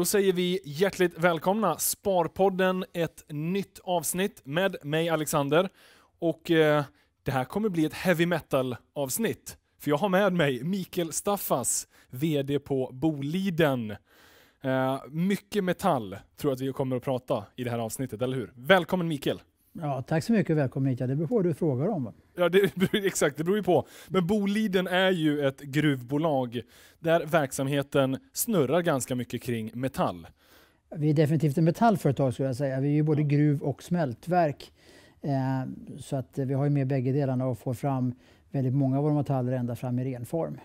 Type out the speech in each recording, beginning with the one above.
Då säger vi hjärtligt välkomna Sparpodden, ett nytt avsnitt med mig Alexander. Och eh, det här kommer bli ett heavy metal avsnitt. För jag har med mig Mikael Staffas, VD på Boliden. Eh, mycket metall tror jag att vi kommer att prata i det här avsnittet, eller hur? Välkommen Mikael! Ja, tack så mycket och välkommen hit. det beror på vad du frågar om. Ja, det, exakt, det beror ju på. Men Boliden är ju ett gruvbolag där verksamheten snurrar ganska mycket kring metall. Vi är definitivt ett metallföretag skulle jag säga. Vi är ju både gruv och smältverk. Eh, så att eh, vi har ju med bägge delarna och får fram väldigt många av våra metaller ända fram i ren form.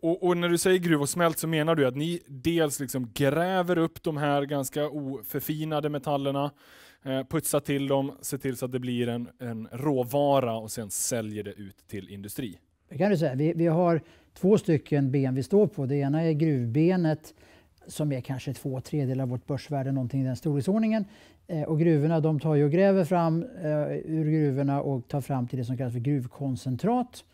Och, och, när du säger gruv och smält så menar du att ni dels liksom gräver upp de här ganska oförfinade metallerna Eh, putsa till dem, se till så att det blir en, en råvara och sen säljer det ut till industri. Det kan du säga. Vi, vi har två stycken ben vi står på. Det ena är gruvbenet som är kanske två tredjedelar av vårt börsvärde, någonting i den storleksordningen. Eh, och gruvorna de tar ju och gräver fram eh, ur gruvorna och tar fram till det som kallas för gruvkoncentrat.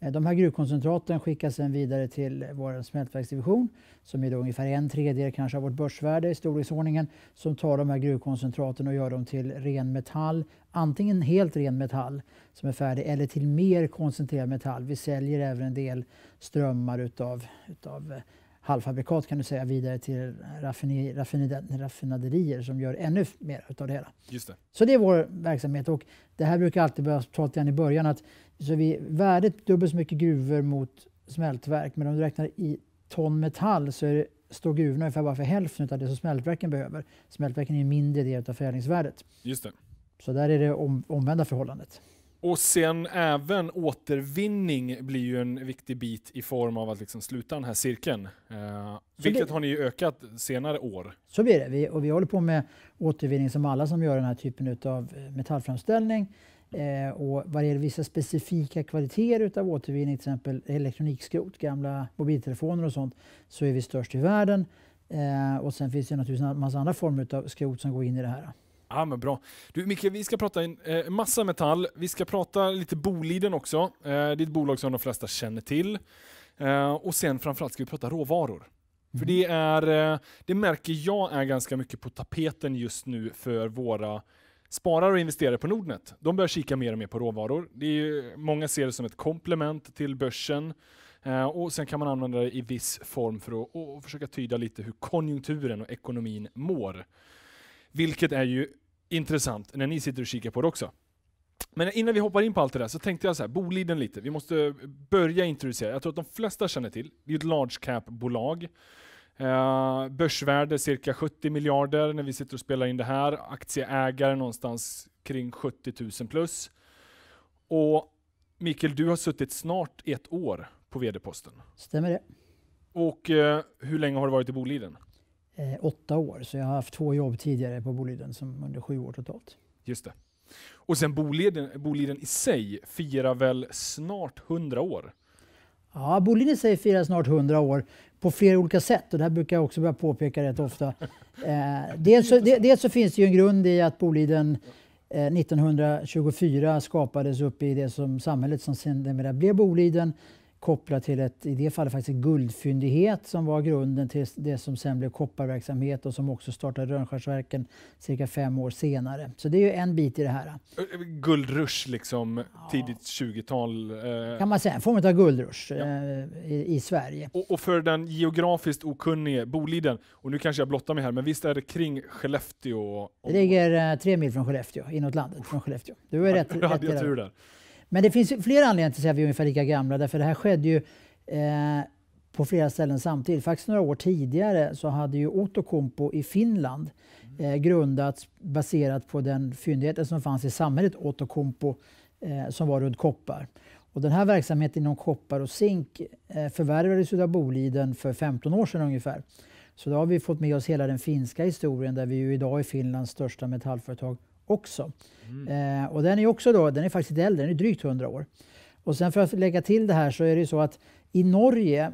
Mm. De här gruvkoncentraten skickas sen vidare till vår smältverksdivision som är då ungefär en tredjedel kanske av vårt börsvärde i storleksordningen som tar de här gruvkoncentraten och gör dem till ren metall. Antingen helt ren metall som är färdig eller till mer koncentrerad metall. Vi säljer även en del strömmar utav, utav eh, halvfabrikat kan du säga vidare till raffiner, raffiner, raffinaderier som gör ännu mer utav det hela. Just det. Så det är vår verksamhet och det här brukar alltid börja prata om i början att så vi, värdet dubbelt så mycket gruvor mot smältverk, men om du räknar i ton metall så är det, står gruvorna ungefär bara för hälften av det som smältverken behöver. Smältverken är en mindre del av förädlingsvärdet. Just det. Så där är det om, omvända förhållandet. Och sen även återvinning blir ju en viktig bit i form av att liksom sluta den här cirkeln. Eh, vilket det, har ni ökat senare år. Så blir det. Vi, och vi håller på med återvinning som alla som gör den här typen av eh, metallframställning. Eh, och vad gäller vissa specifika kvaliteter utav återvinning, till exempel elektronikskrot, gamla mobiltelefoner och sånt, så är vi störst i världen. Eh, och sen finns det naturligtvis en massa andra former utav skrot som går in i det här. Ja, men bra. Du Micke, vi ska prata en eh, massa metall. Vi ska prata lite Boliden också. Eh, det är ett bolag som de flesta känner till. Eh, och sen framförallt ska vi prata råvaror. Mm. För det, är, eh, det märker jag är ganska mycket på tapeten just nu för våra Sparare och investerare på Nordnet, de börjar kika mer och mer på råvaror. Det är ju, många ser det som ett komplement till börsen eh, och sen kan man använda det i viss form för att och försöka tyda lite hur konjunkturen och ekonomin mår. Vilket är ju intressant när ni sitter och kikar på det också. Men innan vi hoppar in på allt det där så tänkte jag så här, Boliden lite. Vi måste börja introducera. Jag tror att de flesta känner till. Det är ett large cap-bolag. Eh, börsvärde cirka 70 miljarder när vi sitter och spelar in det här. Aktieägare någonstans kring 70 000 plus. Och Mikael, du har suttit snart ett år på vd-posten. Stämmer det. Och eh, hur länge har du varit i Boliden? Eh, åtta år, så jag har haft två jobb tidigare på Boliden som under sju år totalt. Just det. Och sen Boliden, Boliden i sig firar väl snart 100 år? Ja, Boliden i sig firar snart 100 år på flera olika sätt. Och det här brukar jag också börja påpeka rätt ofta. Eh, dels, så, de, dels så finns det ju en grund i att Boliden 1924 eh, skapades upp i det som samhället som sedermera blev Boliden kopplat till ett, i det fallet faktiskt guldfyndighet som var grunden till det som sen blev kopparverksamhet och som också startade Rönnskärsverken cirka fem år senare. Så det är ju en bit i det här. Eh, eh, guldrush liksom, ja. tidigt 20-tal? Eh. Kan man säga, en form av guldrush ja. eh, i, i, Sverige. Och, och, för den geografiskt okunnige, Boliden, och nu kanske jag blottar mig här, men visst är det kring Skellefteå? Och... Det ligger eh, tre mil från Skellefteå, inåt landet från Skellefteå. Du är rätt, rätt jag tur där. Men det finns flera anledningar till att säga att vi är ungefär lika gamla. Därför det här skedde ju eh, på flera ställen samtidigt. Faktiskt några år tidigare så hade ju Outokumpu i Finland eh, grundats baserat på den fyndigheten som fanns i samhället Outokumpu eh, som var runt koppar. Och den här verksamheten inom koppar och zink eh, förvärvades av Boliden för 15 år sedan ungefär. Så då har vi fått med oss hela den finska historien där vi ju idag är Finlands största metallföretag också. Mm. Eh, och den är också då, den är faktiskt lite äldre, den är drygt 100 år. Och sen för att lägga till det här så är det ju så att i Norge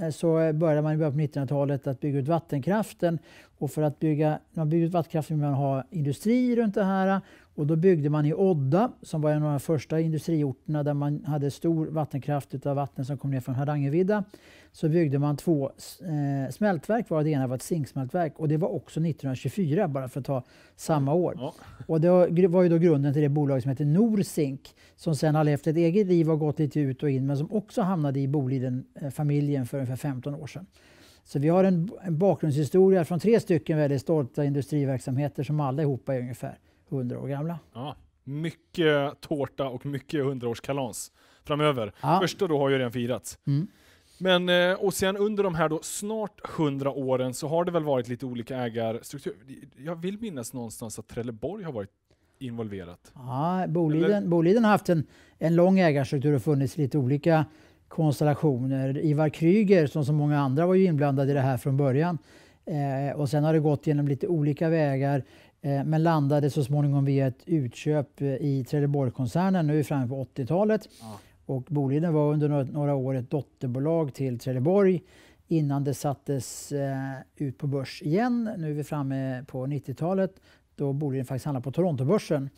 eh, så började man i början på 1900-talet att bygga ut vattenkraften. Och för att bygga, när man bygger ut vattenkraften vill man ha industri runt det här. Och då byggde man i Odda, som var en av de första industriorterna där man hade stor vattenkraft av vatten som kom ner från Hardangervidda. Så byggde man två eh, smältverk, varav det ena var ett zinksmältverk. Och det var också 1924, bara för att ta samma år. Ja. Och det var ju då grunden till det bolag som heter Norsink, som sen har levt ett eget liv och gått lite ut och in, men som också hamnade i Boliden-familjen för ungefär 15 år sedan. Så vi har en, en bakgrundshistoria från tre stycken väldigt stolta industriverksamheter som allihopa är ungefär 100 år gamla. Ja, mycket tårta och mycket 100-årskalas framöver. Ja. Första då har ju redan firats. Mm. Men, eh, och sen under de här då snart 100 åren så har det väl varit lite olika ägarstrukturer. Jag vill minnas någonstans att Trelleborg har varit involverat. Ja, Boliden, Boliden har haft en, en lång ägarstruktur och funnits lite olika konstellationer. Ivar Kryger, som så många andra, var ju inblandad i det här från början. Eh, och sen har det gått genom lite olika vägar. Eh, men landade så småningom via ett utköp eh, i Trelleborg-koncernen nu fram på 80-talet. Ja. Och Boliden var under några år ett dotterbolag till Trelleborg innan det sattes eh, ut på börs igen. Nu är vi framme på 90-talet då Boliden faktiskt handlade på Torontobörsen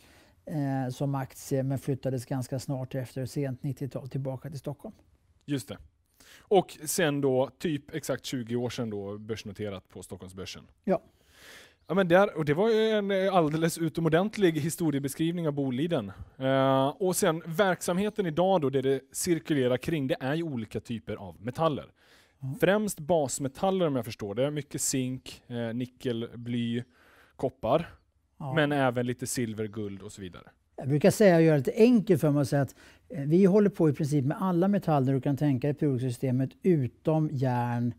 eh, som aktie men flyttades ganska snart efter sent 90-tal tillbaka till Stockholm. Just det. Och sen då typ exakt 20 år sedan då börsnoterat på Stockholmsbörsen. Ja. Ja, men där, och det var ju en eh, alldeles utomordentlig historiebeskrivning av Boliden. Uh, och sen verksamheten idag då, det det cirkulerar kring, det är ju olika typer av metaller. Mm. Främst basmetaller om jag förstår det, mycket zink, eh, nickel, bly, koppar. Ja. Men även lite silver, guld och så vidare. Jag brukar säga, och göra lite enkelt för mig att säga att eh, vi håller på i princip med alla metaller du kan tänka dig i periodsystemet utom järn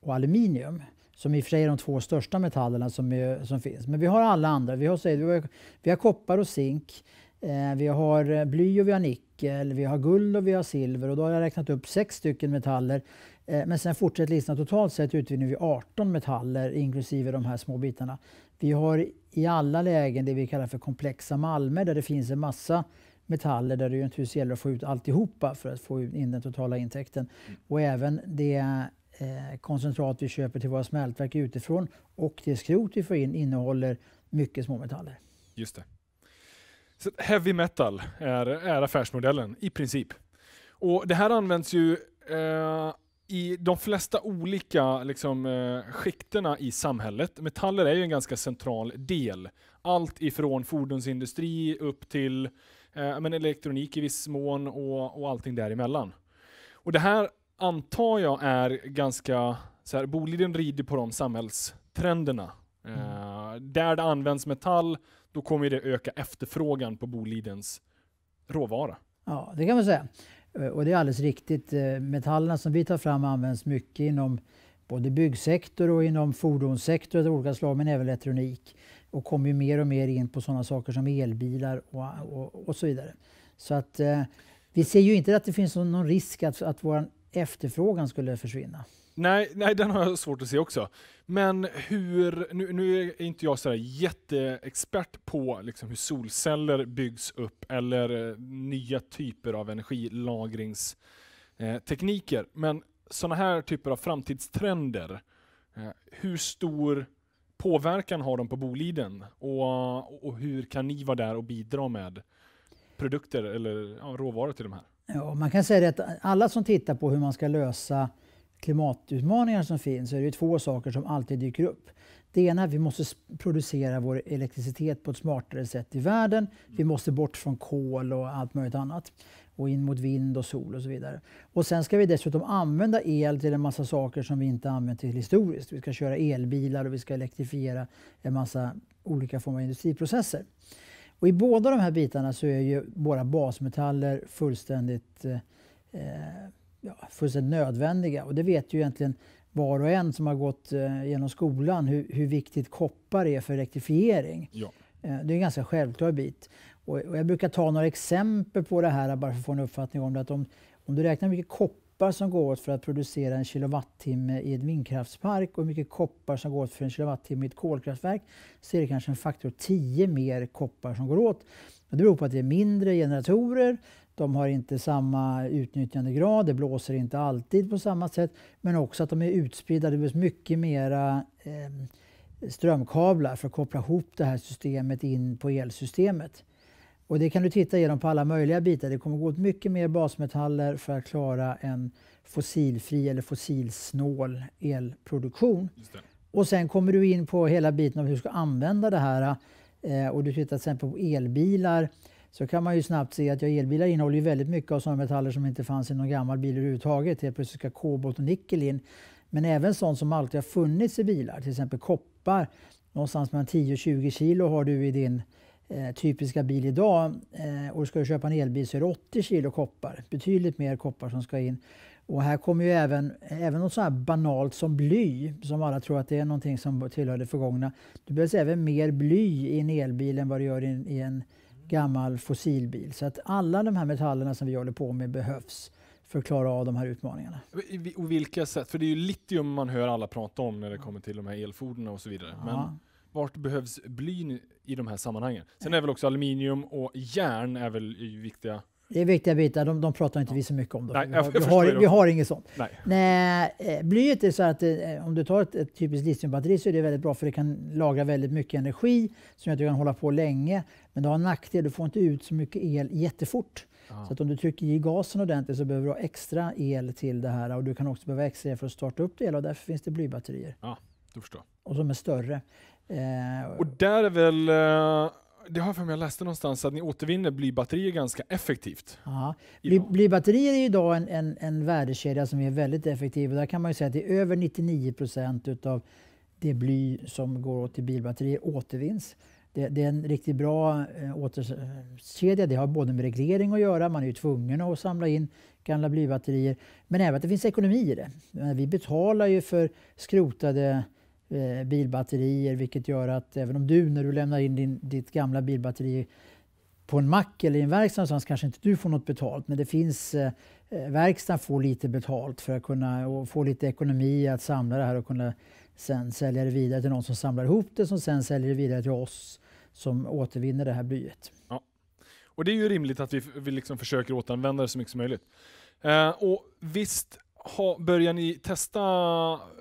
och aluminium som i och för sig är de två största metallerna som, är, som finns. Men vi har alla andra. Vi har, vi har, vi har koppar och zink. Eh, vi har eh, bly och vi har nickel. Vi har guld och vi har silver. Och då har jag räknat upp sex stycken metaller. Eh, men sen fortsätter listan. Totalt sett utvinner vi 18 metaller inklusive de här små bitarna. Vi har i alla lägen det vi kallar för komplexa malmer där det finns en massa metaller där det naturligtvis gäller att få ut alltihopa för att få in den totala intäkten. Och även det Eh, koncentrat vi köper till våra smältverk utifrån och det skrot vi får in innehåller mycket småmetaller. Just det. Så heavy metal är, är affärsmodellen i princip. Och Det här används ju eh, i de flesta olika liksom, eh, skikterna i samhället. Metaller är ju en ganska central del. Allt ifrån fordonsindustri upp till eh, men elektronik i viss mån och, och allting däremellan. Och det här antar jag är ganska, så här, Boliden rider på de samhällstrenderna. Mm. Uh, där det används metall, då kommer det öka efterfrågan på Bolidens råvara. Ja, det kan man säga. Eh, och det är alldeles riktigt. Eh, metallerna som vi tar fram används mycket inom både byggsektor och inom fordonssektor av olika slag, men även elektronik. Och kommer ju mer och mer in på sådana saker som elbilar och, och, och så vidare. Så att eh, vi ser ju inte att det finns någon risk att, att vår efterfrågan skulle försvinna. Nej, nej, den har jag svårt att se också. Men hur, nu, nu är inte jag sådär jätteexpert på liksom hur solceller byggs upp eller eh, nya typer av energilagringstekniker. Men sådana här typer av framtidstrender, eh, hur stor påverkan har de på Boliden? Och, och hur kan ni vara där och bidra med produkter eller ja, råvaror till de här? Ja, man kan säga att alla som tittar på hur man ska lösa klimatutmaningar som finns så är det två saker som alltid dyker upp. Det ena är att vi måste producera vår elektricitet på ett smartare sätt i världen. Vi mm. måste bort från kol och allt möjligt annat och in mot vind och sol och så vidare. Och sen ska vi dessutom använda el till en massa saker som vi inte använt till historiskt. Vi ska köra elbilar och vi ska elektrifiera en massa olika former av industriprocesser. Och I båda de här bitarna så är ju våra basmetaller fullständigt, eh, eh, ja, fullständigt nödvändiga. Och det vet ju egentligen var och en som har gått eh, genom skolan hur, hur, viktigt koppar är för elektrifiering. Ja. Eh, det är en ganska självklar bit. Och, och, jag brukar ta några exempel på det här bara för att få en uppfattning om det. Att om, om du räknar mycket koppar koppar som går åt för att producera en kilowattimme i en vindkraftspark och hur mycket koppar som går åt för en kilowattimme i ett kolkraftverk så är det kanske en faktor 10 mer koppar som går åt. Och det beror på att det är mindre generatorer, de har inte samma utnyttjandegrad, det blåser inte alltid på samma sätt, men också att de är utspridda. Det behövs mycket mera eh, strömkablar för att koppla ihop det här systemet in på elsystemet. Och det kan du titta igenom på alla möjliga bitar. Det kommer gå åt mycket mer basmetaller för att klara en fossilfri eller fossilsnål elproduktion. Och sen kommer du in på hela biten om hur du ska använda det här. Eh, och du tittar till exempel på elbilar så kan man ju snabbt se att ja, elbilar innehåller väldigt mycket av sådana metaller som inte fanns i någon gammal bil överhuvudtaget. Helt plötsligt ska kobolt och nickel in. Men även sånt som alltid har funnits i bilar, till exempel koppar. Någonstans mellan 10 och 20 kilo har du i din Eh, typiska bil idag eh, och ska du köpa en elbil så är det 80 kilo koppar. Betydligt mer koppar som ska in. Och här kommer ju även, även något så här banalt som bly, som alla tror att det är någonting som tillhör det förgångna. Det behövs även mer bly i en elbil än vad det gör i en, i en gammal fossilbil. Så att alla de här metallerna som vi håller på med behövs för att klara av de här utmaningarna. Och vilka sätt? För det är ju litium man hör alla prata om när det kommer till de här elfordonen och så vidare. Ja. Men vart behövs blyn i de här sammanhangen? Sen är väl också aluminium och järn är väl viktiga det är viktiga bitar, de, de pratar inte ja. vi så mycket om. Då. Nej, vi, har, vi, har, vi har inget sånt. Nej. Nej, eh, blyet är så att eh, om du tar ett, ett typiskt litiumbatteri så är det väldigt bra för det kan lagra väldigt mycket energi som gör att du kan hålla på länge. Men det har en nackdel, du får inte ut så mycket el jättefort. Aha. Så att om du trycker i gasen ordentligt så behöver du ha extra el till det här och du kan också behöva extra el för att starta upp det hela och därför finns det blybatterier. Ja, du förstår. Och som är större. Eh, och där är väl, eh, det har jag för mig jag läste någonstans, att ni återvinner blybatterier ganska effektivt. Ja. blybatterier är idag en, en, en värdekedja som är väldigt effektiv. Och där kan man ju säga att det är över 99 procent utav det bly som går åt till bilbatterier återvinns. Det, det, är en riktigt bra eh, återkedja. Det har både med reglering att göra, man är ju tvungen att samla in gamla blybatterier, men även att det finns ekonomi i det. Eh, vi betalar ju för skrotade Eh, bilbatterier vilket gör att även om du när du lämnar in din, ditt gamla bilbatteri på en mack eller i en verkstad så kanske inte du får något betalt men det finns eh, eh, verkstaden får lite betalt för att kunna och få lite ekonomi att samla det här och kunna sen sälja det vidare till någon som samlar ihop det som sen säljer det vidare till oss som återvinner det här blyet. Ja. Och det är ju rimligt att vi, vi liksom försöker återanvända det så mycket som möjligt. Eh, och visst ha, börjar ni testa,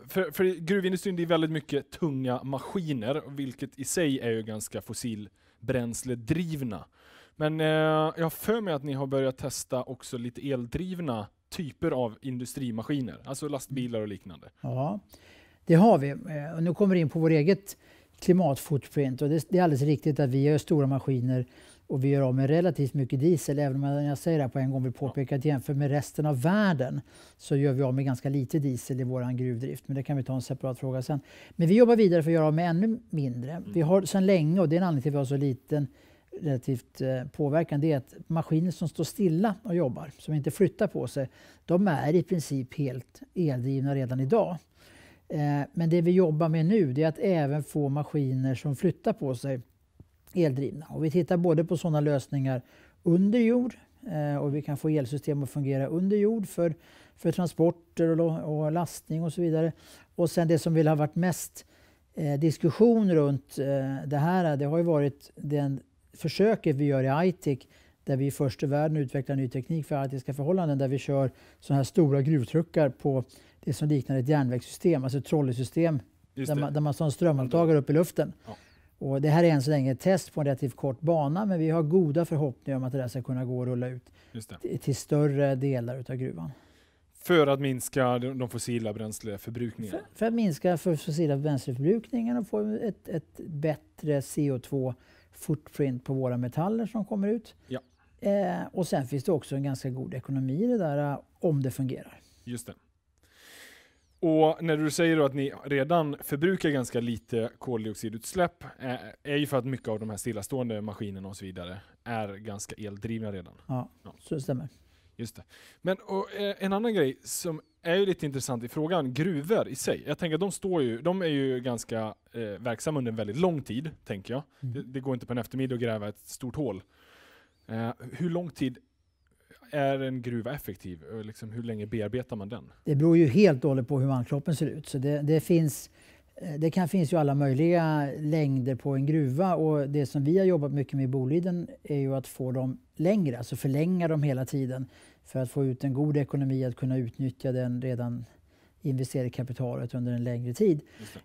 för, för gruvindustrin det är väldigt mycket tunga maskiner, vilket i sig är ju ganska fossilbränsledrivna. Men eh, jag har för mig att ni har börjat testa också lite eldrivna typer av industrimaskiner, alltså lastbilar och liknande. Ja, det har vi. Eh, och nu kommer vi in på vår eget klimatfootprint. Och det, det är alldeles riktigt att vi gör stora maskiner och vi gör av med relativt mycket diesel, även om jag, säger det på en gång vill påpeka att jämfört med resten av världen så gör vi av med ganska lite diesel i vår gruvdrift. Men det kan vi ta en separat fråga sen. Men vi jobbar vidare för att göra av med ännu mindre. Mm. Vi har sedan länge, och det är en anledning till att vi har så liten relativt eh, påverkan, det är att maskiner som står stilla och jobbar, som inte flyttar på sig, de är i princip helt eldrivna redan idag. Eh, men det vi jobbar med nu är att även få maskiner som flyttar på sig eldrivna. Och vi tittar både på sådana lösningar under jord eh, och vi kan få elsystem att fungera under jord för, för transporter och, och lastning och så vidare. Och sen det som vill ha varit mest eh, diskussion runt eh, det här, det har ju varit den försöket vi gör i ITIC e där vi först i världen utvecklar ny teknik för arktiska e förhållanden där vi kör sådana här stora gruvtruckar på det som liknar ett järnvägssystem, alltså ett trolleysystem där man, där man har en strömavtagare upp i luften. Ja. Och det här är än så länge ett test på en relativt kort bana men vi har goda förhoppningar om att det där ska kunna gå att rulla ut till större delar av gruvan. För att minska de fossila bränsleförbrukningen? För, för att minska för fossila bränsleförbrukningen och få ett, ett bättre CO2-footprint på våra metaller som kommer ut. Ja. Eh, och sen finns det också en ganska god ekonomi i det där eh, om det fungerar. Just det. Och när du säger att ni redan förbrukar ganska lite koldioxidutsläpp eh, är ju för att mycket av de här stillastående maskinerna och så vidare är ganska eldrivna redan. Ja, ja. så det stämmer. Just det. Men och, eh, en annan grej som är ju lite intressant i frågan, gruvor i sig. Jag tänker att de, står ju, de är ju ganska eh, verksamma under en väldigt lång tid, tänker jag. Mm. Det, det, går inte på en eftermiddag att gräva ett stort hål. Eh, hur lång tid är en gruva effektiv? Eh, liksom, hur länge bearbetar man den? Det beror ju helt och hållet på hur malmkroppen ser ut. Så det, det, finns, eh, det kan finnas ju alla möjliga längder på en gruva och det som vi har jobbat mycket med i Boliden är ju att få dem längre, alltså förlänga dem hela tiden för att få ut en god ekonomi, att kunna utnyttja den redan investerade kapitalet under en längre tid.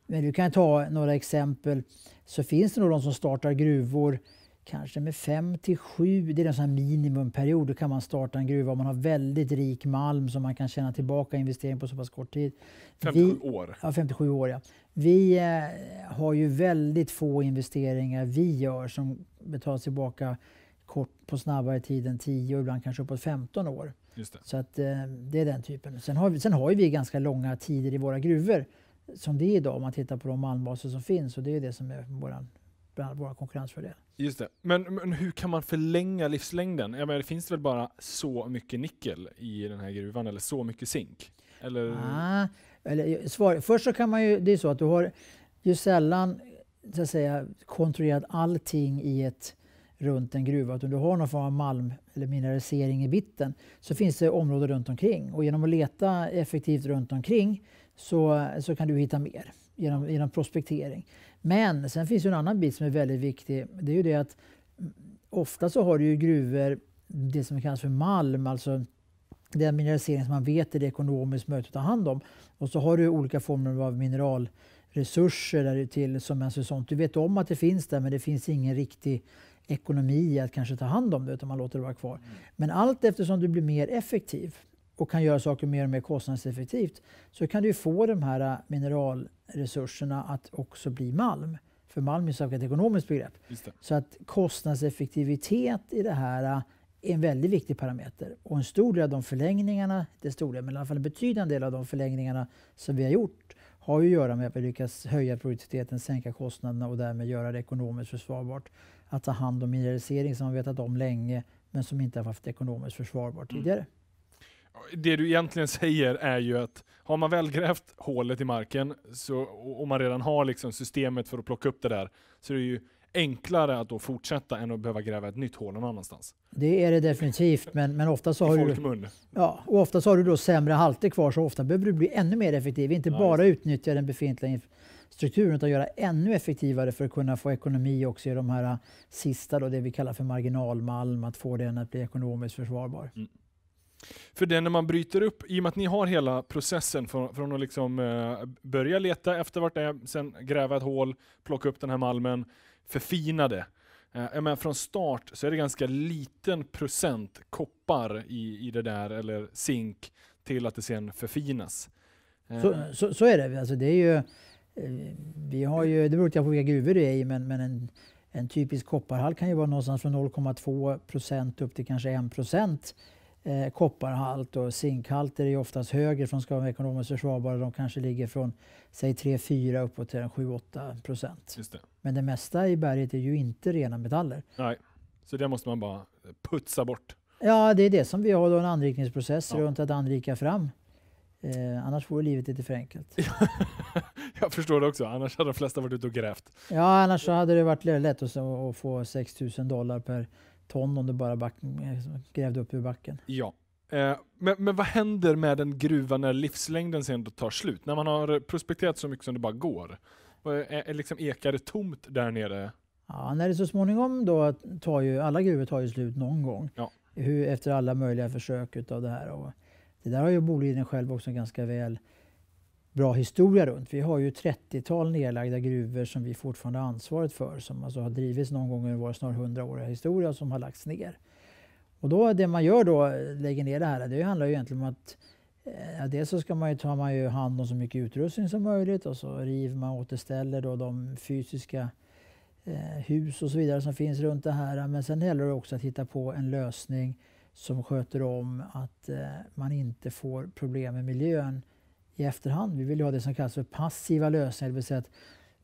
Men du kan ta några exempel. Så finns det nog de som startar gruvor kanske med 5 till 7, det är en sån minimumperiod, då kan man starta en gruva om man har väldigt rik malm som man kan tjäna tillbaka investering på så pass kort tid. 57 år. Ja, 57 år ja. Vi eh, har ju väldigt få investeringar vi gör som betalas tillbaka kort, på snabbare tid än 10 och ibland kanske uppåt 15 år. Så att, eh, det är den typen. Sen har, vi, sen har vi ganska långa tider i våra gruvor som det är idag om man tittar på de malmbaser som finns och det är det som är vår, vår konkurrensfördel. Just det. Men, men, hur kan man förlänga livslängden? Jag menar, det finns väl bara så mycket nickel i den här gruvan, eller så mycket zink? Eller? Ah, eller, eh, svar, först så kan man ju, det är så att du har ju sällan så att säga, kontrollerat allting i ett, runt en gruva. Att om du har någon form av malm eller mineralisering i bitten så finns det områden runt omkring. Och genom att leta effektivt runt omkring så, så kan du hitta mer genom, genom prospektering. Men sen finns det en annan bit som är väldigt viktig. Det är ju det att ofta så har du ju gruvor det som kallas för malm, alltså den mineralisering som man vet är det ekonomiskt möjligt att ta hand om. Och så har du olika former av mineralresurser där till som är sånt. Du vet om att det finns där men det finns ingen riktig ekonomi att kanske ta hand om det utan man låter det vara kvar. Mm. Men allt eftersom du blir mer effektiv och kan göra saker mer och mer kostnadseffektivt så kan du få de här äh, mineralresurserna att också bli malm. För malm är ett ekonomiskt begrepp. Så att kostnadseffektivitet i det här äh, är en väldigt viktig parameter. Och en stor del av de förlängningarna, det stora, men i alla fall en betydande del av de förlängningarna som vi har gjort har ju att göra med att vi lyckas höja produktiviteten, sänka kostnaderna och därmed göra det ekonomiskt försvarbart att ta hand om mineralisering som man vetat om länge men som inte har varit ekonomiskt försvarbart mm. tidigare. Mm det du egentligen säger är ju att har man väl grävt hålet i marken så, och, man redan har liksom systemet för att plocka upp det där så är det ju enklare att då fortsätta än att behöva gräva ett nytt hål någon annanstans. Det är det definitivt, men, men ofta så har du... Ja, har du då sämre halter kvar, så ofta behöver du bli ännu mer effektiv. Inte ja, bara utnyttja den befintliga strukturen, utan göra ännu effektivare för att kunna få ekonomi också i de här sista, då, det vi kallar för marginalmalm, att få den att bli ekonomiskt försvarbar. Mm. För det när man bryter upp, i och med att ni har hela processen från, från att liksom, eh, börja leta efter vart det är, sen gräva ett hål, plocka upp den här malmen, förfina det. Eh, men från start så är det ganska liten procent koppar i, i det där, eller zink, till att det sen förfinas. Eh. Så, så, så, är det. Alltså det är ju, eh, vi har ju, det beror på vilka gruvor det är i, men, men en, en typisk kopparhall kan ju vara någonstans från 0,2 procent upp till kanske 1 procent eh, kopparhalt och zinkhalter är oftast högre från Skagen ekonomiskt försvarbara. De kanske ligger från säg 3-4 uppåt till 7-8 procent. Men det mesta i berget är ju inte rena metaller. Nej, så det måste man bara putsa bort. Ja, det är det som vi har då en anrikningsprocess ja. runt att anrika fram. Eh, annars vore livet lite för enkelt. jag förstår det också. Annars hade de flesta varit ute och grävt. Ja, annars hade det varit lätt att få 6 000 dollar per ton om du bara back, liksom, grävde upp ur backen. Ja. Eh, men, men vad händer med en gruva när livslängden sen då tar slut? När man har prospekterat så mycket som det bara går? Är, är liksom ekar det tomt där nere? Ja, när det så småningom då tar ju, alla gruvor tar ju slut någon gång. Ja. Hur, efter alla möjliga försök utav det här. Och det där har ju Boliden själv också ganska väl bra historia runt. Vi har ju 30-tal nedlagda gruvor som vi fortfarande har ansvaret för som alltså har drivits någon gång i vår snart 100-åriga historia som har lagts ner. Och då, det man gör då, lägger ner det här, det handlar ju egentligen om att eh, Ja, dels så ska man ju ta man ju hand om så mycket utrustning som möjligt och så river man och återställer då de fysiska eh, hus och så vidare som finns runt det här. Men sen gäller det också att hitta på en lösning som sköter om att eh, man inte får problem med miljön i efterhand. Vi vill ju ha det som kallas för passiva lösningar, det vill säga att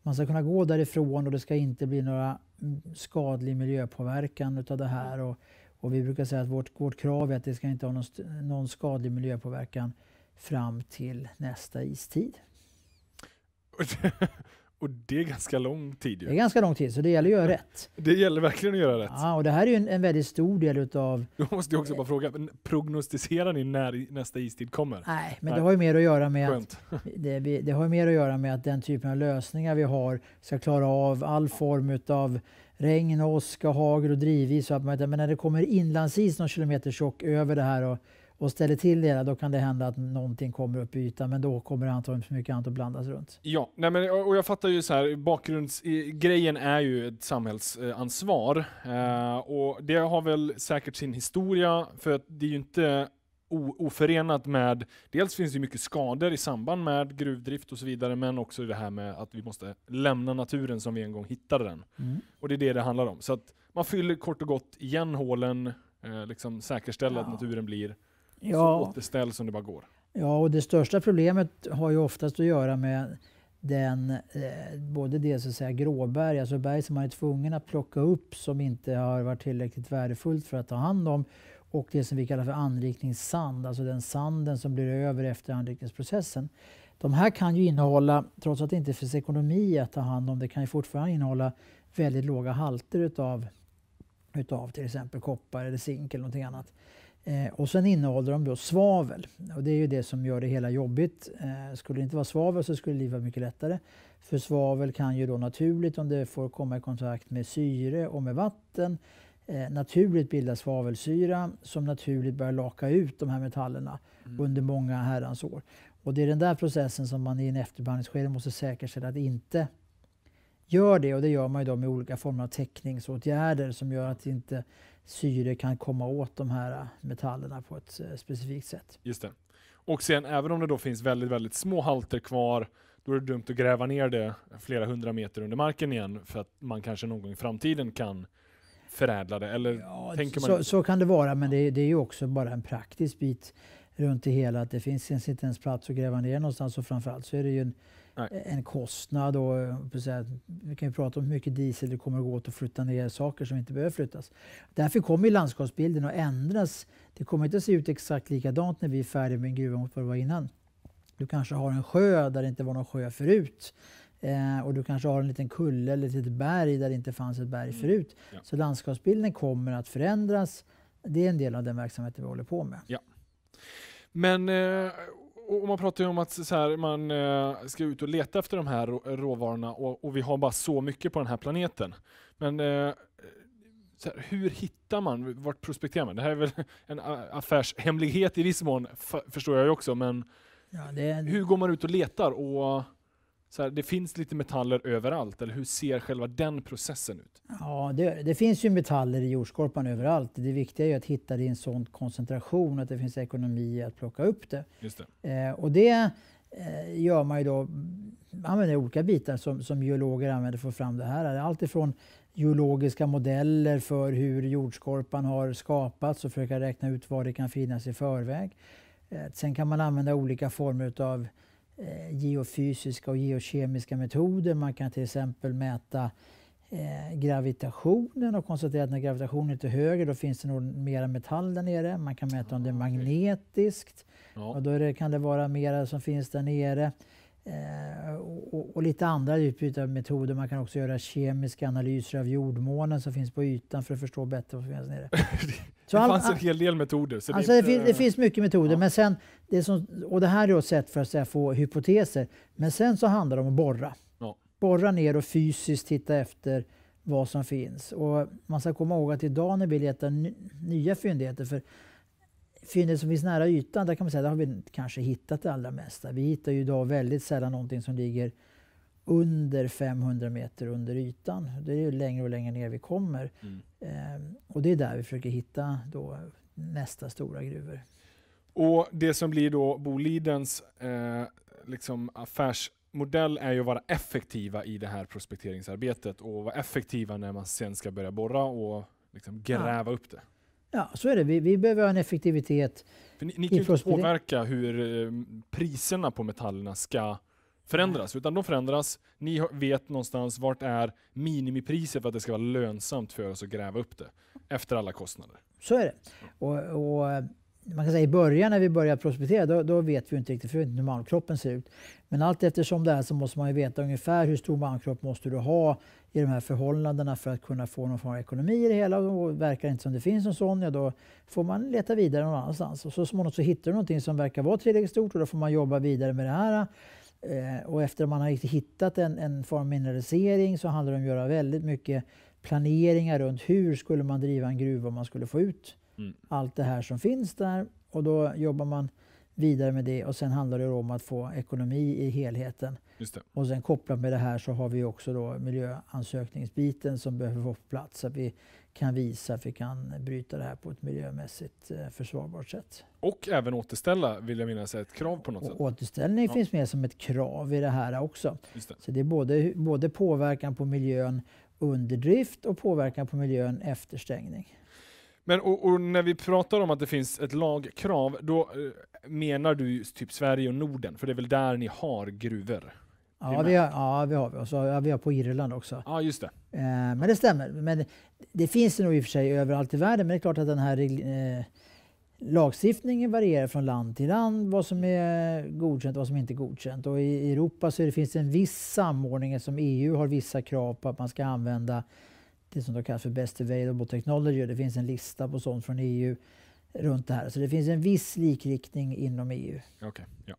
man ska kunna gå därifrån och det ska inte bli några mm, skadlig miljöpåverkan utav det här. Och, och vi brukar säga att vårt, vårt krav är att det ska inte ha någon, någon skadlig miljöpåverkan fram till nästa istid. Och det är ganska lång tid ju. Det är ganska lång tid, så det gäller att göra rätt. Det gäller verkligen att göra rätt. Ja, och det här är ju en, en väldigt stor del utav... Då måste jag också bara fråga, prognostiserar ni när nästa istid kommer? Nej, men Nej. det har ju mer att göra med att, det, det, har mer att göra med att den typen av lösningar vi har ska klara av all form utav regn, åska, hagel och drivis. men när det kommer inlandsis någon kilometer tjock över det här och och ställer till det då kan det hända att någonting kommer upp i ytan, men då kommer det antagligen för mycket annat att blandas runt. Ja, nej men, och jag fattar ju så här, bakgrundsgrejen är ju ett samhällsansvar. Eh, och det har väl säkert sin historia, för att det är ju inte oförenat med, dels finns det mycket skador i samband med gruvdrift och så vidare, men också det här med att vi måste lämna naturen som vi en gång hittade den. Mm. Och det är det det handlar om. Så att man fyller kort och gott igen hålen, eh, liksom säkerställer ja. att naturen blir Ja. Så återställ som det bara går. Ja, och det största problemet har ju oftast att göra med den, eh, både det så att säga gråberg, alltså berg som man är tvungen att plocka upp som inte har varit tillräckligt värdefullt för att ta hand om. Och det som vi kallar för anrikningssand, alltså den sanden som blir över efter anrikningsprocessen. De här kan ju innehålla, trots att det inte finns ekonomi att ta hand om, det kan ju fortfarande innehålla väldigt låga halter utav, utav till exempel koppar eller zink eller någonting annat. Eh, och sen innehåller de då svavel. Och det är ju det som gör det hela jobbigt. Eh, skulle det inte vara svavel så skulle livet vara mycket lättare. För svavel kan ju då naturligt, om det får komma i kontakt med syre och med vatten, eh, naturligt bilda svavelsyra som naturligt börjar laka ut de här metallerna mm. under många herrans år. Och det är den där processen som man i en efterbehandlingsskede måste säkerställa att inte gör det. Och det gör man ju då med olika former av täckningsåtgärder som gör att inte syre kan komma åt de här äh, metallerna på ett äh, specifikt sätt. Just det. Och sen även om det då finns väldigt, väldigt små halter kvar, då är det dumt att gräva ner det flera hundra meter under marken igen för att man kanske någon gång i framtiden kan förädla det. Eller ja, tänker man... så, så kan det vara, men det, det är ju också bara en praktisk bit runt det hela. Att det finns inte ens plats att gräva ner någonstans och framförallt så är det ju en en kostnad. Och, eh, vi kan ju prata om hur mycket diesel det kommer att gå åt att flytta ner saker som inte behöver flyttas. Därför kommer landskapsbilden att ändras. Det kommer inte att se ut exakt likadant när vi är färdiga med en gruva mot vad det var innan. Du kanske har en sjö där det inte var någon sjö förut. Eh, och du kanske har en liten kulle eller ett litet berg där det inte fanns ett berg mm. förut. Mm. Ja. Så landskapsbilden kommer att förändras. Det är en del av den verksamheten vi håller på med. Ja. Men eh, och man pratar ju om att så här, man eh, ska ut och leta efter de här råvarorna och, och, vi har bara så mycket på den här planeten. Men eh, här, hur hittar man, vart prospekterar man? Det här är väl en affärshemlighet i viss mån, förstår jag ju också, men ja, är... hur går man ut och letar? Och, så här, det finns lite metaller överallt, eller hur ser själva den processen ut? Ja, det, det finns ju metaller i jordskorpan överallt. Det viktiga är att hitta det i en sån koncentration att det finns ekonomi att plocka upp det. Just det. Eh, och det eh, gör man ju då, använder olika bitar som, som geologer använder för att få fram det här. Allt ifrån geologiska modeller för hur jordskorpan har skapats och försöka räkna ut var det kan finnas i förväg. Eh, sen kan man använda olika former utav Eh, geofysiska och geokemiska metoder. Man kan till exempel mäta eh, gravitationen och konstatera att när gravitationen är till höger då finns det nog mera metall där nere. Man kan mäta om det är ah, magnetiskt ja. och då det, kan det vara mera som finns där nere. Eh, och, och, lite andra utbyte metoder. Man kan också göra kemiska analyser av jordmånen som finns på ytan för att förstå bättre vad som finns nere. Så det all, fanns en hel del metoder. Så alltså det, det, finns, det, finns mycket metoder. Ja. Men sen, det som, och det här är ett sätt för att säga, få hypoteser. Men sen så handlar det om att borra. Ja. Borra ner och fysiskt titta efter vad som finns. Och man ska komma ihåg att idag när vi letar nya fyndigheter, för fyndigheter som finns nära ytan, där kan man säga att vi kanske hittat det allra mesta. Vi hittar ju idag väldigt sällan någonting som ligger under 500 meter under ytan. Det är ju längre och längre ner vi kommer. Mm. Ehm, och det är där vi försöker hitta då nästa stora gruvor. Och det som blir då Bolidens eh, liksom affärsmodell är ju att vara effektiva i det här prospekteringsarbetet och vara effektiva när man sen ska börja borra och liksom gräva ja. upp det. Ja, så är det. Vi, vi behöver ha en effektivitet. För ni, ni kan ju påverka hur eh, priserna på metallerna ska förändras, utan de förändras. Ni vet någonstans vart är minimipriset för att det ska vara lönsamt för oss att gräva upp det efter alla kostnader. Så är det. Och, och eh, man kan säga i början när vi börjar prospektera, då, då vet vi inte riktigt hur malmkroppen ser ut. Men allt eftersom det är så måste man ju veta ungefär hur stor malmkropp måste du ha i de här förhållandena för att kunna få någon form av ekonomi i det hela. Och verkar inte som det finns någon sån, ja, då får man leta vidare någon annanstans. Och så småningom så hittar du någonting som verkar vara tillräckligt stort och då får man jobba vidare med det här. Eh, och efter man har hittat en, en form av mineralisering så handlar det om att göra väldigt mycket planeringar runt hur skulle man driva en gruva om man skulle få ut mm. allt det här som finns där. Och då jobbar man vidare med det och sen handlar det om att få ekonomi i helheten. Och sen kopplat med det här så har vi också då miljöansökningsbiten som behöver få plats så att vi kan visa att vi kan bryta det här på ett miljömässigt eh, försvarbart sätt. Och även återställa vill jag minnas är ett krav på något och sätt? Återställning ja. finns med som ett krav i det här också. Det. Så det är både, både påverkan på miljön under drift och påverkan på miljön efter stängning. Men och, och när vi pratar om att det finns ett lagkrav, då eh, menar du typ Sverige och Norden? För det är väl där ni har gruvor? Ja, vi har, ja, vi har vi. Och så, ja, vi har på Irland också. Ja, just det. Eh, men det stämmer. Men det finns det nog i och för sig överallt i världen, men det är klart att den här eh, lagstiftningen varierar från land till land, vad som är godkänt och vad som inte är godkänt. Och I Europa så det, finns det en viss samordning som EU har vissa krav på att man ska använda det som de kallar för Best Available Technology. Det finns en lista på sånt från EU runt det här. Så det finns en viss likriktning inom EU. Okay, ja.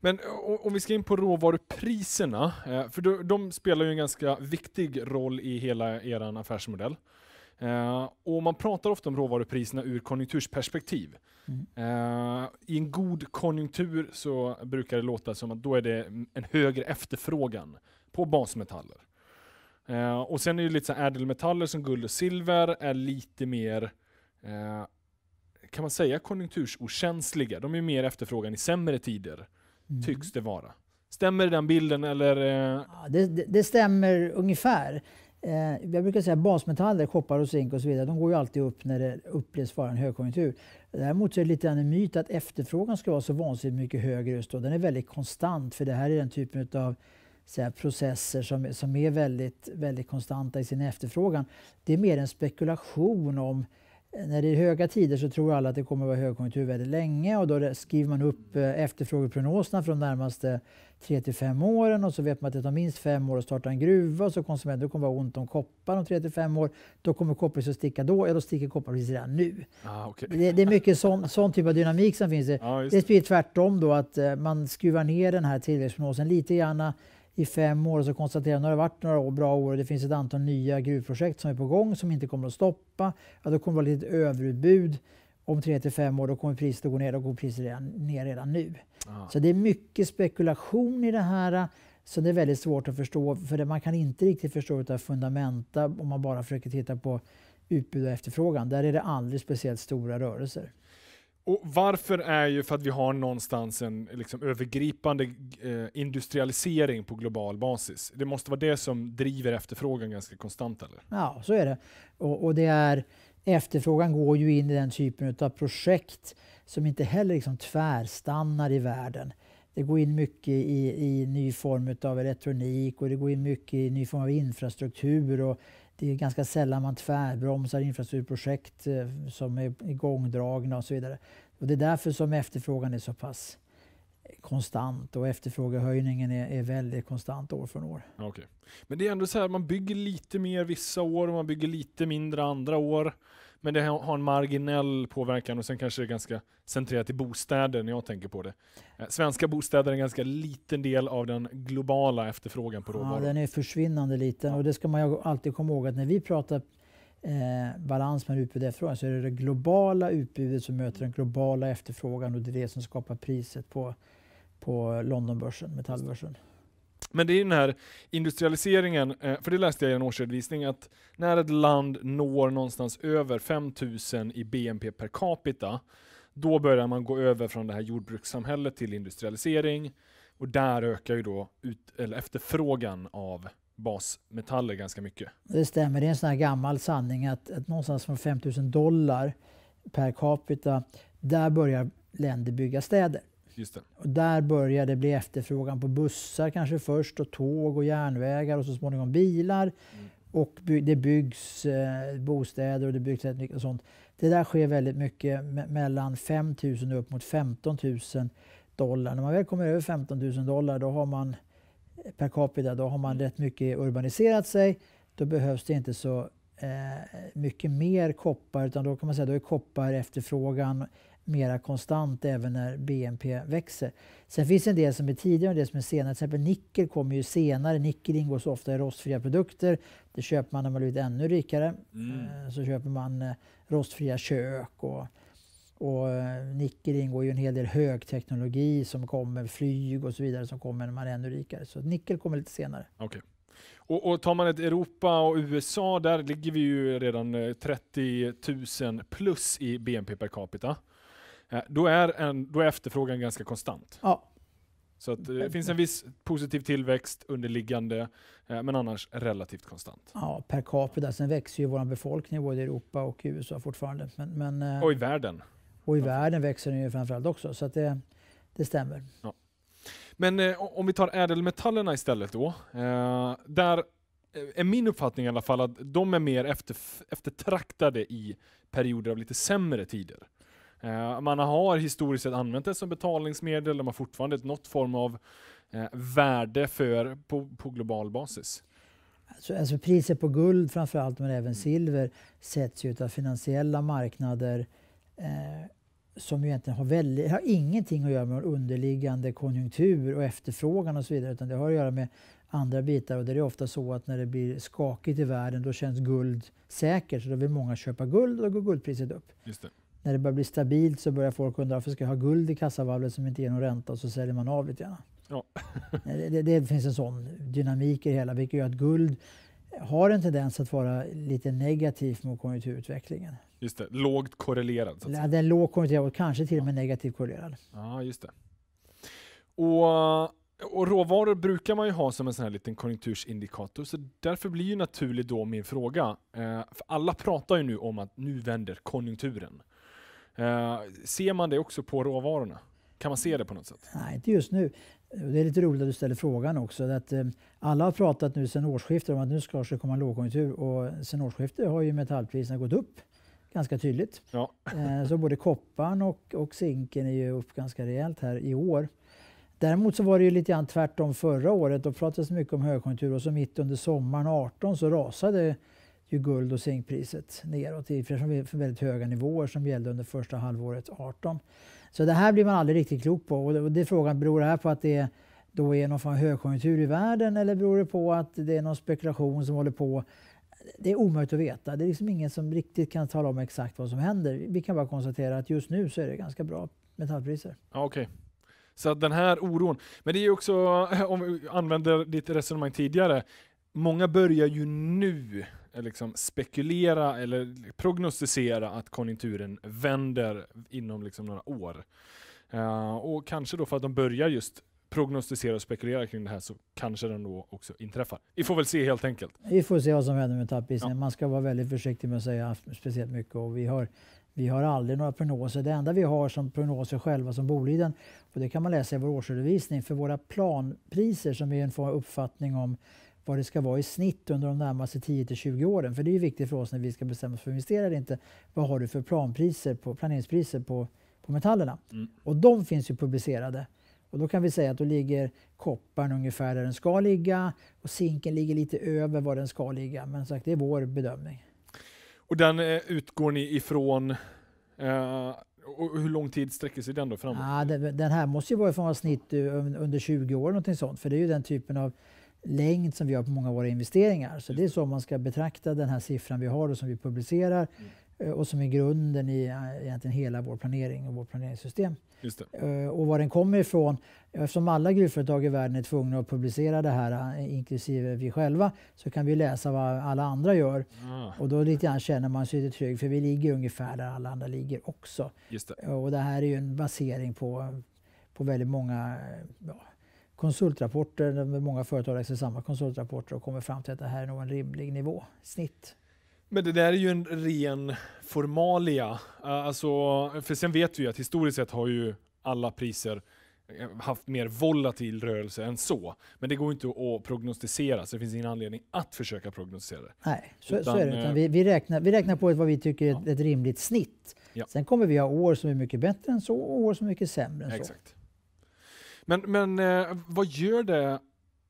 Men eh, om vi ska in på råvarupriserna, eh, för de spelar ju en ganska viktig roll i hela er affärsmodell. Eh, och man pratar ofta om råvarupriserna ur konjunktursperspektiv. Mm. I en god konjunktur så brukar det låta som att då är det en högre efterfrågan på basmetaller. Och sen är det lite så ädelmetaller som guld och silver är lite mer kan man säga konjunktursokänsliga. De är mer efterfrågan i sämre tider, mm. tycks det vara. Stämmer den bilden? Eller? Eh? Ja, det, det, stämmer ungefär. Eh, jag brukar säga att basmetaller, koppar och zink och så vidare, de går ju alltid upp när det upplevs vara en högkonjunktur. Däremot så är det lite en myt att efterfrågan ska vara så vansinnigt mycket högre just då. Den är väldigt konstant för det här är den typen av processer som, som är väldigt, väldigt konstanta i sin efterfrågan. Det är mer en spekulation om när det är höga tider så tror alla att det kommer att vara högkonjunktur väldigt länge och då skriver man upp eh, efterfrågeprognoserna för de närmaste 3 till 5 åren och så vet man att det tar minst 5 år att starta en gruva och så konsumenter kommer att vara ont om koppar om 3 till 5 år. Då kommer kopparpriset att sticka då, eller då sticker kopparpriset redan nu. Ah, okay. det, det, är mycket sån, sån typ av dynamik som finns. Ah, det blir tvärtom då att eh, man skruvar ner den här tillväxtprognosen lite grann i fem år och så konstaterar att nu har det varit några bra år och det finns ett antal nya gruvprojekt som är på gång som inte kommer att stoppa. Ja, då kommer det vara lite överutbud. Om tre till fem år då kommer priset att gå ner. Då går priset redan, ner redan nu. Aha. Så det är mycket spekulation i det här. Så det är väldigt svårt att förstå. För det, man kan inte riktigt förstå utav fundamenta om man bara försöker titta på utbud och efterfrågan. Där är det aldrig speciellt stora rörelser. Och varför är ju för att vi har någonstans en liksom, övergripande eh, industrialisering på global basis. Det måste vara det som driver efterfrågan ganska konstant eller? Ja, så är det. Och, och det är, efterfrågan går ju in i den typen av projekt som inte heller liksom tvärstannar i världen. Det går in mycket i, i ny form av elektronik och det går in mycket i ny form av infrastruktur. Och det är ganska sällan man tvärbromsar infrastrukturprojekt eh, som är igångdragna och så vidare. Och det är därför som efterfrågan är så pass konstant och efterfrågehöjningen är, är väldigt konstant år från år. Okay. Men det är ändå så här, man bygger lite mer vissa år och man bygger lite mindre andra år. Men det har en marginell påverkan och sen kanske det är ganska centrerat till bostäder när jag tänker på det. Eh, svenska bostäder är en ganska liten del av den globala efterfrågan på råvaror. Ja, den är försvinnande liten och det ska man alltid komma ihåg att när vi pratar Eh, balans mellan utbud och efterfrågan så är det det globala utbudet som möter den globala efterfrågan och det är det som skapar priset på, på Londonbörsen, metallbörsen. Men det är den här industrialiseringen, eh, för det läste jag i en årsredovisning, att när ett land når någonstans över 5000 i BNP per capita, då börjar man gå över från det här jordbrukssamhället till industrialisering. Och där ökar ju då ut, eller efterfrågan av basmetaller ganska mycket. Det stämmer, det är en sån här gammal sanning att, att någonstans från 5000 dollar per capita, där börjar länder bygga städer. Just det. Och där började det bli efterfrågan på bussar kanske först och tåg och järnvägar och så småningom bilar. Mm. Och by det byggs eh, bostäder och det byggs rätt mycket och sånt. Det där sker väldigt mycket mellan 5 000 och upp mot 15 000 dollar. När man väl kommer över 15 000 dollar då har man eh, per capita, då har man mm. rätt mycket urbaniserat sig. Då behövs det inte så eh, mycket mer koppar utan då kan man säga då är koppar efterfrågan mera konstant även när BNP växer. Sen finns det en del som är tidigare och en del som är senare. Till exempel nickel kommer ju senare. Nickel ingår så ofta i rostfria produkter. Det köper man när man blivit ännu rikare. Mm. Eh, så köper man eh, rostfria kök och, och eh, nickel ingår ju en hel del högteknologi som kommer, flyg och så vidare som kommer när man är ännu rikare. Så nickel kommer lite senare. Okay. Och, och tar man ett Europa och USA, där ligger vi ju redan 30 000 plus i BNP per capita. Eh, då, är en, då är efterfrågan ganska konstant. Ja. Så att, eh, det finns en viss positiv tillväxt underliggande, eh, men annars relativt konstant. Ja, per capita. Sen växer ju vår befolkning både i Europa och USA fortfarande. Men, men, och i världen. Och i världen växer den ju framförallt också. Så det, det stämmer. Ja. Men eh, om vi tar ädelmetallerna istället då. Eh, där är min uppfattning i alla fall att de är mer efter, eftertraktade i perioder av lite sämre tider. Eh, man har historiskt sett använt det som betalningsmedel, de har fortfarande något form av eh, värde för, på, på global basis. Alltså, alltså, priset på guld framförallt, men även silver, sätts ju av finansiella marknader eh, som egentligen har, väldigt, har ingenting att göra med underliggande konjunktur och efterfrågan och så vidare, utan det har att göra med andra bitar. Och det är ofta så att när det blir skakigt i världen, då känns guld säkert. Så då vill många köpa guld och då går guldpriset upp. Just det när det börjar bli stabilt så börjar folk undra varför ska jag ha guld i kassavalvet som inte ger någon ränta och så säljer man av lite grann. Ja. det, det, det, finns en sån dynamik i det hela vilket gör att guld har en tendens att vara lite negativt mot konjunkturutvecklingen. Just det, lågt korrelerad. Så att Den är lågt korrelerad och kanske till och med ja. negativt korrelerad. Ja, just det. Och och råvaror brukar man ju ha som en sån här liten konjunktursindikator, så därför blir ju naturligt då min fråga. Eh, för alla pratar ju nu om att nu vänder konjunkturen. Eh, ser man det också på råvarorna? Kan man se det på något sätt? Nej, inte just nu. Det är lite roligt att du ställer frågan också. Att, eh, alla har pratat nu sedan årsskiftet om att nu ska det komma en lågkonjunktur och sedan årsskiftet har ju metallpriserna gått upp ganska tydligt. Ja. Eh, så både kopparn och, och zinken är ju upp ganska rejält här i år. Däremot så var det ju lite grann tvärtom förra året. Då pratades det mycket om högkonjunktur och så mitt under sommaren 18 så rasade ju guld och zinkpriset neråt från väldigt höga nivåer som gällde under första halvåret 18. Så det här blir man aldrig riktigt klok på. Och det, och det är frågan, beror det här på att det då är någon form av högkonjunktur i världen eller beror det på att det är någon spekulation som håller på? Det är omöjligt att veta. Det är liksom ingen som riktigt kan tala om exakt vad som händer. Vi kan bara konstatera att just nu så är det ganska bra metallpriser. Ja, okay. Så den här oron. Men det är också, om vi använder ditt resonemang tidigare, många börjar ju nu Eh, liksom spekulera eller prognostisera att konjunkturen vänder inom liksom några år. Uh, och kanske då för att de börjar just prognostisera och spekulera kring det här så kanske den då också inträffar. Vi får väl se helt enkelt. Vi får se vad som händer med tappisen. Ja. Man ska vara väldigt försiktig med att säga speciellt mycket. Och vi, har, vi har aldrig några prognoser. Det enda vi har som prognoser själva som Boliden, och det kan man läsa i vår årsredovisning, för våra planpriser som är en uppfattning om vad det ska vara i snitt under de närmaste 10-20 åren. För det är viktigt för oss när vi ska bestämma oss för att investera eller inte. Vad har du för planpriser på, planeringspriser på, på metallerna? Mm. Och de finns ju publicerade. Och då kan vi säga att då ligger kopparn ungefär där den ska ligga och zinken ligger lite över var den ska ligga. Men sagt, det är vår bedömning. Och den eh, utgår ni ifrån eh, och hur lång tid sträcker sig den då framåt? Ah, den, den här måste ju vara i snitt eh, under 20 år, någonting sånt. För det är ju den typen av längd som vi har på många av våra investeringar. Så det är så man ska betrakta den här siffran vi har och som vi publicerar mm. eh, och som är grunden i eh, egentligen hela vår planering och vårt planeringssystem. Eh, och var den kommer ifrån, eftersom alla gruvföretag i världen är tvungna att publicera det här, inklusive vi själva, så kan vi läsa vad alla andra gör. Ah. Och då lite grann känner man sig lite trygg, för vi ligger ungefär där alla andra ligger också. Det. Och det här är ju en basering på, på väldigt många ja, konsultrapporter, där många företag läser samma konsultrapporter och kommer fram till att det här är nog en rimlig nivå, snitt. Men det där är ju en ren formalia. Alltså, för sen vet vi att historiskt sett har ju alla priser haft mer volatil rörelse än så. Men det går inte att prognostisera, så det finns ingen anledning att försöka prognostisera det. Nej, så, utan, så är det. Eh, vi, vi, räknar, vi räknar på vad vi tycker är ett, ja. ett rimligt snitt. Ja. Sen kommer vi ha år som är mycket bättre än så och år som är mycket sämre än Exakt. så. Men, men eh, vad gör det?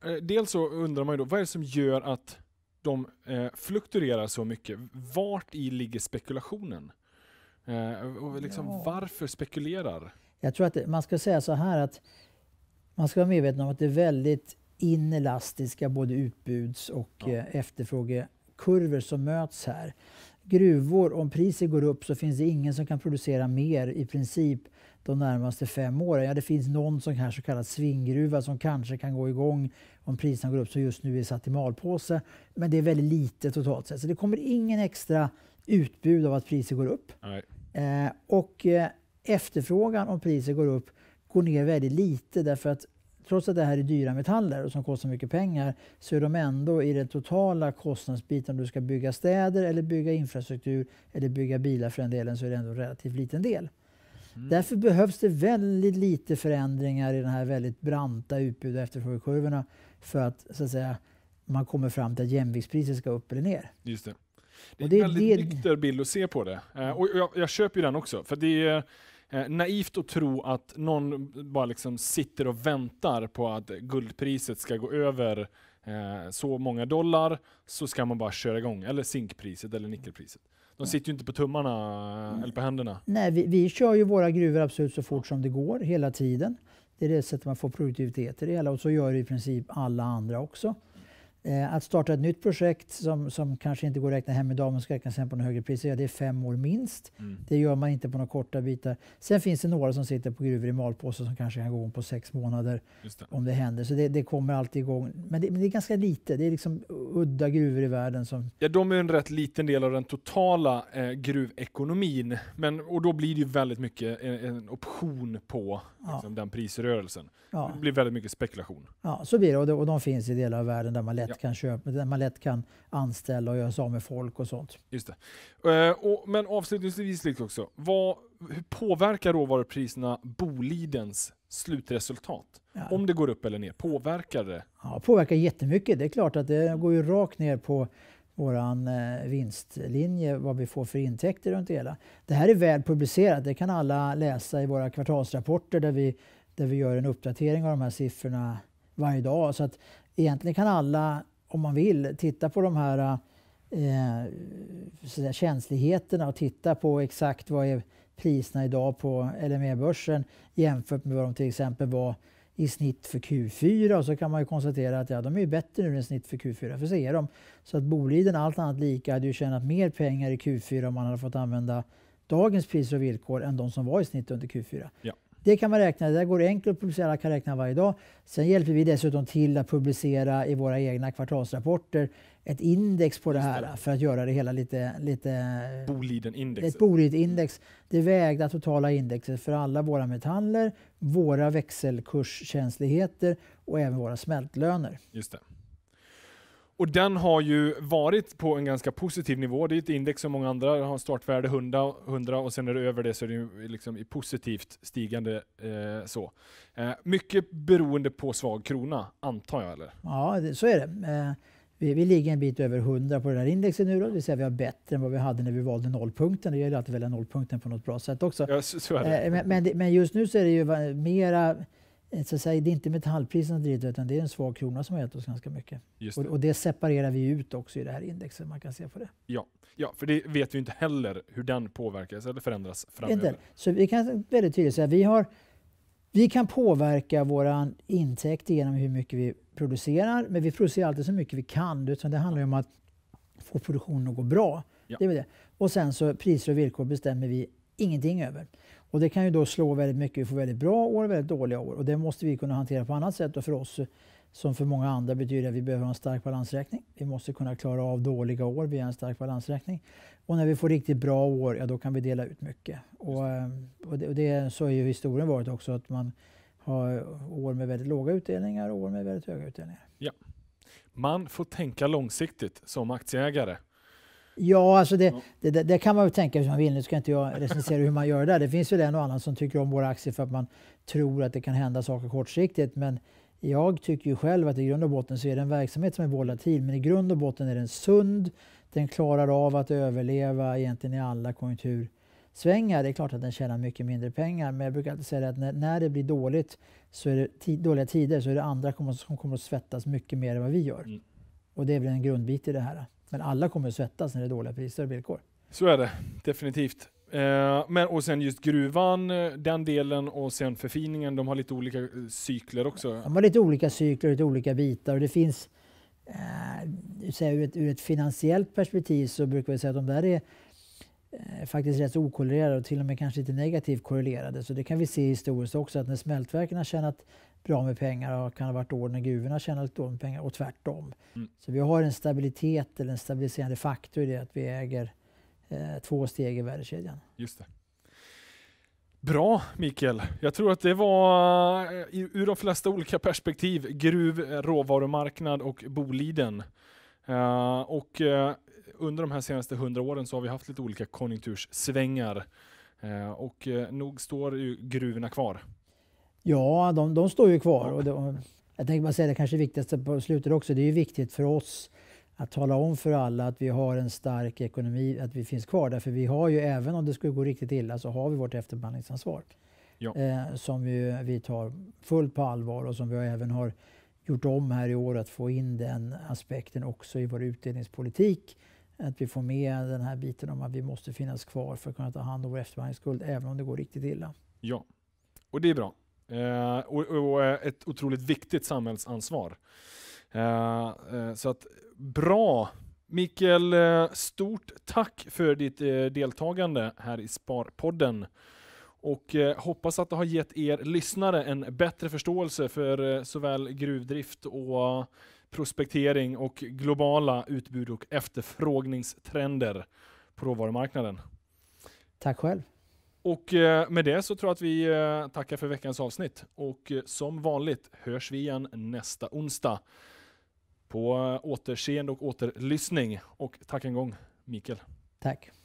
Eh, dels så undrar man ju då, vad är det som gör att de eh, fluktuerar så mycket? Vart i ligger spekulationen? och liksom, ja. Varför spekulerar? Jag tror att det, man ska säga så här att man ska vara medveten om att det är väldigt inelastiska både utbuds och ja. efterfrågekurvor som möts här. Gruvor, om priset går upp så finns det ingen som kan producera mer i princip de närmaste fem åren. Ja, det finns någon sån här så kallad svinggruva som kanske kan gå igång om priserna går upp, så just nu är satt i malpåse. Men det är väldigt lite totalt sett. Så det kommer ingen extra utbud av att priser går upp. Eh, och eh, efterfrågan om priser går upp går ner väldigt lite därför att trots att det här är dyra metaller och som kostar mycket pengar så är de ändå i den totala kostnadsbiten. Om du ska bygga städer eller bygga infrastruktur eller bygga bilar för den delen så är det ändå en relativt liten del. Mm. Därför behövs det väldigt lite förändringar i den här väldigt branta utbud och efterfrågekurvorna för att, så att säga, man kommer fram till att jämviktspriset ska upp eller ner. Just det. Det är en väldigt nykter bild att se på det. Eh, och jag, jag köper den också. För det är eh, naivt att tro att någon bara liksom sitter och väntar på att guldpriset ska gå över eh, så många dollar, så ska man bara köra igång. Eller zinkpriset eller nickelpriset. De sitter ju inte på tummarna Nej. Mm. eller på händerna. Nej, vi, vi kör ju våra gruvor absolut så fort som det går hela tiden. Det är det sättet man får produktivitet i det hela och så gör i princip alla andra också. Eh, att starta ett nytt projekt som, som kanske inte går att räkna hem idag men ska räknas hem på en högre pris, ja, det är fem år minst. Mm. Det gör man inte på några korta bitar. Sen finns det några som sitter på gruvor i malpåse som kanske kan gå om på sex månader det. om det händer. Så det, det, kommer alltid igång. Men det, men det är ganska lite. Det är liksom udda gruvor i världen. Som... Ja, de är en rätt liten del av den totala eh, gruvekonomin. Men, och då blir det ju väldigt mycket en, eh, en option på liksom, ja. den prisrörelsen. Ja. Det blir väldigt mycket spekulation. Ja, så blir det. Och de, och de finns i delar av världen där man lätt lätt, ja. kan köpa, där man lätt kan anställa och göra sig av med folk och sånt. Just det. Eh, och, men avslutningsvis också, vad, hur påverkar råvarupriserna Bolidens slutresultat? Ja. Om det går upp eller ner, påverkar det? Ja, påverkar jättemycket. Det är klart att det går ju rakt ner på vår eh, vinstlinje, vad vi får för intäkter runt det hela. Det här är väl publicerat, det kan alla läsa i våra kvartalsrapporter där vi, där vi gör en uppdatering av de här siffrorna varje dag. Så att egentligen kan alla, om man vill, titta på de här eh, känsligheterna och titta på exakt vad är priserna idag på LME-börsen jämfört med vad de till exempel var i snitt för Q4 och så kan man ju konstatera att ja, de är bättre nu än snitt för Q4, för så är de. Så att Boliden, allt annat lika, hade ju tjänat mer pengar i Q4 om man hade fått använda dagens priser och villkor än de som var i snitt under Q4. Ja. Det kan man räkna, det går enkelt att publicera, alla kan räkna varje dag. Sen hjälper vi dessutom till att publicera i våra egna kvartalsrapporter ett index på det här för att göra det hela lite... lite boliden Ett Bolidenindex. Det vägda totala indexet för alla våra metaller, våra växelkurskänsligheter och även våra smältlöner. Just det. Och den har ju varit på en ganska positiv nivå. Det är ett index som många andra har startvärde 100, 100 och sen är det över det så är det liksom i positivt stigande. Eh, så. Eh, mycket beroende på svag krona, antar jag? Eller? Ja, det, så är det. Eh, vi, vi ligger en bit över 100 på det här indexet nu, då, det vill säga vi har bättre än vad vi hade när vi valde nollpunkten. Det gäller alltid att välja nollpunkten på något bra sätt också. Ja, så, så eh, men, men, men, just nu så är det ju mera Eh, så att säga, det är inte metallpriserna som driver utan det är en svag krona som har hjälpt oss ganska mycket. Det. Och, och, det separerar vi ut också i det här indexet, man kan se på det. Ja, ja för det vet vi inte heller hur den påverkas eller förändras framöver. Inte. Så vi kan väldigt tydligt säga vi, har, vi kan påverka vår intäkt genom hur mycket vi producerar, men vi producerar alltid så mycket vi kan. Utan det handlar om att få produktionen att gå bra. Ja. Det är det. Och sen så priser och villkor bestämmer vi ingenting över. Och det kan ju då slå väldigt mycket. Vi får väldigt bra år och väldigt dåliga år. Och det måste vi kunna hantera på annat sätt. Och för oss, som för många andra, betyder att vi behöver en stark balansräkning. Vi måste kunna klara av dåliga år via en stark balansräkning. Och när vi får riktigt bra år, ja då kan vi dela ut mycket. Och, ehm, och, det, och det, så har ju historien varit också, att man har år med väldigt låga utdelningar och år med väldigt höga utdelningar. Ja. Man får tänka långsiktigt som aktieägare Ja, alltså det, det, det, kan man väl tänka hur man vill. Nu ska inte jag recensera hur man gör det. Det finns väl en och annan som tycker om våra aktier för att man tror att det kan hända saker kortsiktigt. Men jag tycker ju själv att i grund och botten så är det en verksamhet som är volatil. Men i grund och botten är den sund. Den klarar av att överleva egentligen i alla konjunktursvängar. Det är klart att den tjänar mycket mindre pengar. Men jag brukar alltid säga att när, när det blir dåligt, så är det dåliga tider, så är det andra som kommer att svettas mycket mer än vad vi gör. Mm. Och det är väl en grundbit i det här. Men alla kommer att svettas när det är dåliga priser och villkor. Så är det definitivt. Eh, men, och sen just gruvan, eh, den delen och sen förfiningen, de har lite olika eh, cykler också? De har lite olika cykler, lite olika bitar. Och det finns, eh, ur, ett, ur ett finansiellt perspektiv så brukar vi säga att de där är eh, faktiskt rätt okorrelerade och till och med kanske lite negativt korrelerade. Så det kan vi se historiskt också att när smältverken har tjänat bra med pengar och kan ha varit år när gruvorna tjänar lite dåligt med pengar och tvärtom. Mm. Så vi har en stabilitet eller en stabiliserande faktor i det att vi äger eh, två steg i värdekedjan. Just det. Bra Mikael! Jag tror att det var eh, ur de flesta olika perspektiv gruv, eh, råvarumarknad och Boliden. Uh, och uh, under de här senaste hundra åren så har vi haft lite olika konjunktursvängar. Uh, och nog står ju gruvorna kvar. Ja, de, de står ju kvar. Och det, jag tänkte bara säga det kanske viktigaste på slutet också. Det är ju viktigt för oss att tala om för alla att vi har en stark ekonomi, att vi finns kvar. Därför vi har ju, även om det skulle gå riktigt illa, så har vi vårt efterbehandlingsansvar. Ja. Eh, som vi, vi tar fullt på allvar och som vi även har gjort om här i år att få in den aspekten också i vår utdelningspolitik. Att vi får med den här biten om att vi måste finnas kvar för att kunna ta hand om vår efterbehandlingsskuld även om det går riktigt illa. Ja, och det är bra. Eh, och, och, eh, ett otroligt viktigt samhällsansvar. Eh, eh så att bra Mikael, eh, stort tack för ditt deltagande här i Sparpodden. Och hoppas att det har gett er lyssnare en bättre förståelse för såväl gruvdrift och prospektering och globala utbud och efterfrågningstrender på råvarumarknaden. Tack själv. Och eh, med det så tror jag att vi eh, tackar för veckans avsnitt. Och eh, som vanligt hörs vi igen nästa onsdag. På återseende och återlyssning. Och tack en gång Mikael. Tack.